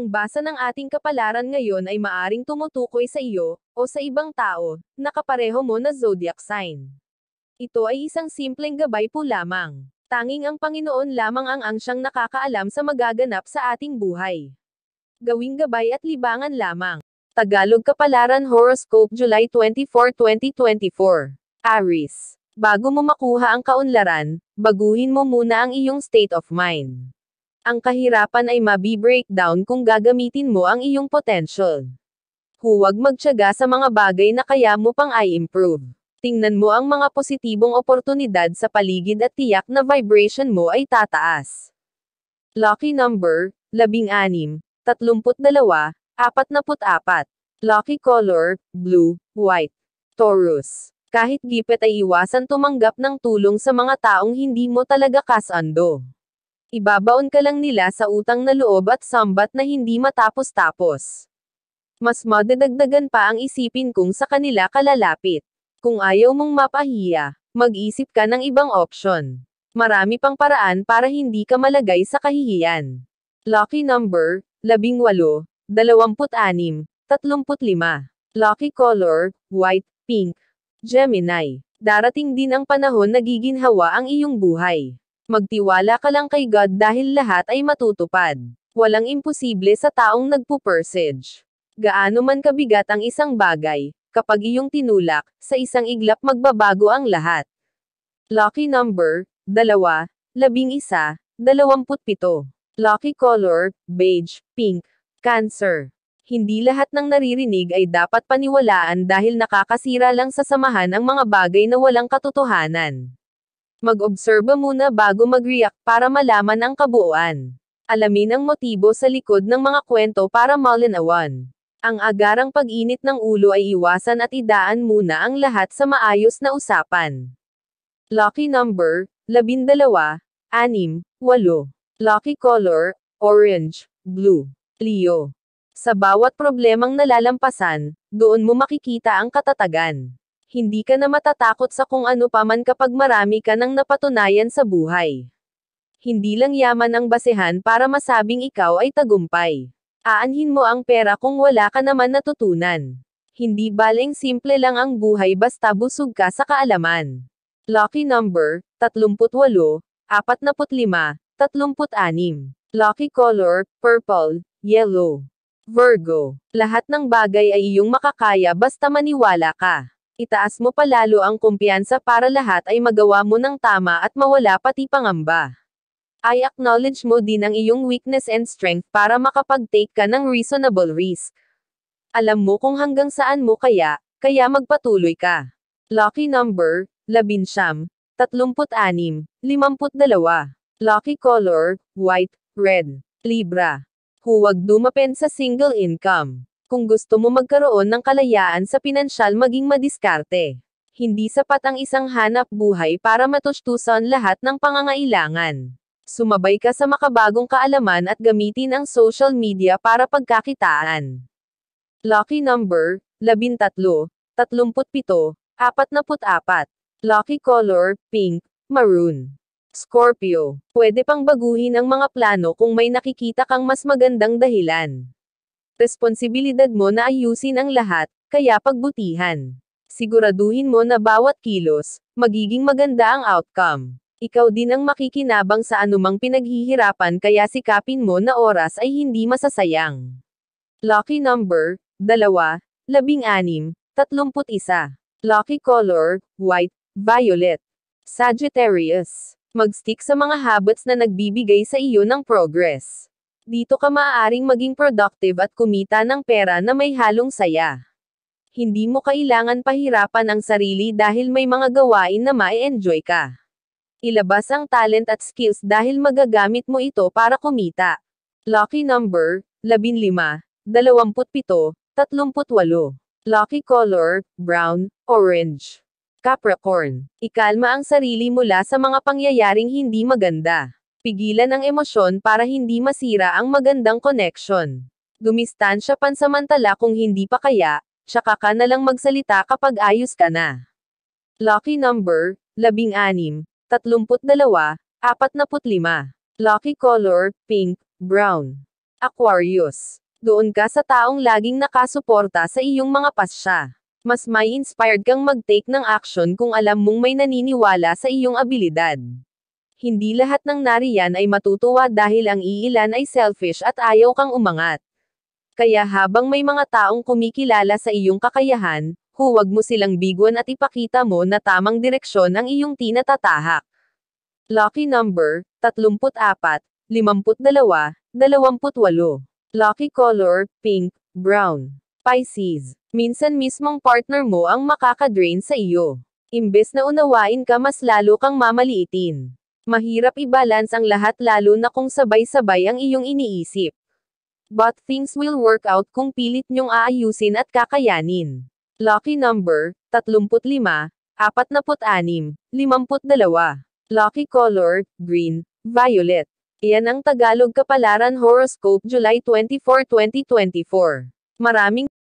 ang basa ng ating kapalaran ngayon ay maaring tumutukoy sa iyo, o sa ibang tao, na kapareho mo na zodiac sign. Ito ay isang simpleng gabay po lamang. Tanging ang Panginoon lamang ang ang siyang nakakaalam sa magaganap sa ating buhay. Gawing gabay at libangan lamang. Tagalog Kapalaran Horoscope July 24, 2024. Aries. Bago mo makuha ang kaunlaran, baguhin mo muna ang iyong state of mind. Ang kahirapan ay mabi-breakdown kung gagamitin mo ang iyong potential. Huwag magtyaga sa mga bagay na kaya mo pang i-improve. Tingnan mo ang mga positibong oportunidad sa paligid at tiyak na vibration mo ay tataas. Lucky number, 16, 32, 44. Lucky color, blue, white. Taurus. Kahit gipit ay iwasan tumanggap ng tulong sa mga taong hindi mo talaga kasando ibabaon ka lang nila sa utang na loob at sambat na hindi matapos-tapos. Mas madadagdagan pa ang isipin kung sa kanila kalalapit. Kung ayaw mong mapahiya, mag-isip ka ng ibang option. Marami pang paraan para hindi ka malagay sa kahihiyan. Lucky number, 18, 26, 35. Lucky color, white, pink. Gemini. Darating din ang panahon na giginhawa ang iyong buhay. Magtiwala ka lang kay God dahil lahat ay matutupad. Walang imposible sa taong nagpupersage. Gaano man kabigat ang isang bagay, kapag iyong tinulak, sa isang iglap magbabago ang lahat. Lucky number, dalawa, labing isa, dalawamput pito. Lucky color, beige, pink, cancer. Hindi lahat ng naririnig ay dapat paniwalaan dahil nakakasira lang sa samahan ang mga bagay na walang katotohanan. Mag-obserba muna bago mag-react para malaman ang kabuuan. Alamin ang motibo sa likod ng mga kwento para malinawan. Ang agarang pag-init ng ulo ay iwasan at idaan muna ang lahat sa maayos na usapan. Lucky number, labindalawa, anim, walo. Lucky color, orange, blue. Leo. Sa bawat problemang nalalampasan, doon mo makikita ang katatagan hindi ka na matatakot sa kung ano paman kapag marami ka nang napatunayan sa buhay. Hindi lang yaman ang basehan para masabing ikaw ay tagumpay. Aanhin mo ang pera kung wala ka naman natutunan. Hindi baling simple lang ang buhay basta busog ka sa kaalaman. Lucky number, 38, 45, 36. Lucky color, purple, yellow. Virgo, lahat ng bagay ay iyong makakaya basta maniwala ka itaas mo palalo ang kumpiyansa para lahat ay magawa mo ng tama at mawala pati pangamba. I acknowledge mo din ang iyong weakness and strength para makapag-take ka ng reasonable risk. Alam mo kung hanggang saan mo kaya, kaya magpatuloy ka. Lucky number, labinsyam, tatlumput-anim, limamput-dalawa. Lucky color, white, red. Libra. Huwag dumapen sa single income. Kung gusto mo magkaroon ng kalayaan sa pinansyal maging madiskarte. Hindi sapat ang isang hanap buhay para matustusan lahat ng pangangailangan. Sumabay ka sa makabagong kaalaman at gamitin ang social media para pagkakitaan. Lucky number, 13, 37, 44. Lucky color, pink, maroon. Scorpio, pwede pang baguhin ang mga plano kung may nakikita kang mas magandang dahilan. Responsibilidad mo na ayusin ang lahat, kaya pagbutihan. Siguraduhin mo na bawat kilos, magiging maganda ang outcome. Ikaw din ang makikinabang sa anumang pinaghihirapan kaya sikapin mo na oras ay hindi masasayang. Lucky number, 2, 16, 31. Lucky color, white, violet. Sagittarius. Magstick sa mga habits na nagbibigay sa iyo ng progress. Dito ka maaaring maging productive at kumita ng pera na may halong saya. Hindi mo kailangan pahirapan ang sarili dahil may mga gawain na ma-enjoy ka. Ilabas ang talent at skills dahil magagamit mo ito para kumita. Lucky number, 15, 27, 38. Lucky color, brown, orange. Capricorn, ikalma ang sarili mula sa mga pangyayaring hindi maganda. Pigilan ang emosyon para hindi masira ang magandang connection. Dumistansya pansamantala kung hindi pa kaya, tsaka ka na lang magsalita kapag ayos ka na. Lucky number, 16, 32, 45. Lucky color, pink, brown. Aquarius. Doon ka sa taong laging nakasuporta sa iyong mga pasya. Mas may inspired kang mag-take ng action kung alam mong may naniniwala sa iyong abilidad hindi lahat ng nariyan ay matutuwa dahil ang iilan ay selfish at ayaw kang umangat. Kaya habang may mga taong kumikilala sa iyong kakayahan, huwag mo silang biguan at ipakita mo na tamang direksyon ang iyong tinatatahak. Lucky number, 34, 52, 28. Lucky color, pink, brown. Pisces. Minsan mismong partner mo ang makakadrain sa iyo. Imbes na unawain ka mas lalo kang mamaliitin. Mahirap i-balance ang lahat lalo na kung sabay-sabay ang iyong iniisip. But things will work out kung pilit niyong aayusin at kakayanin. Lucky number, 35, 46, 52. Lucky color, green, violet. Iyan ang Tagalog Kapalaran Horoscope July 24, 2024. Maraming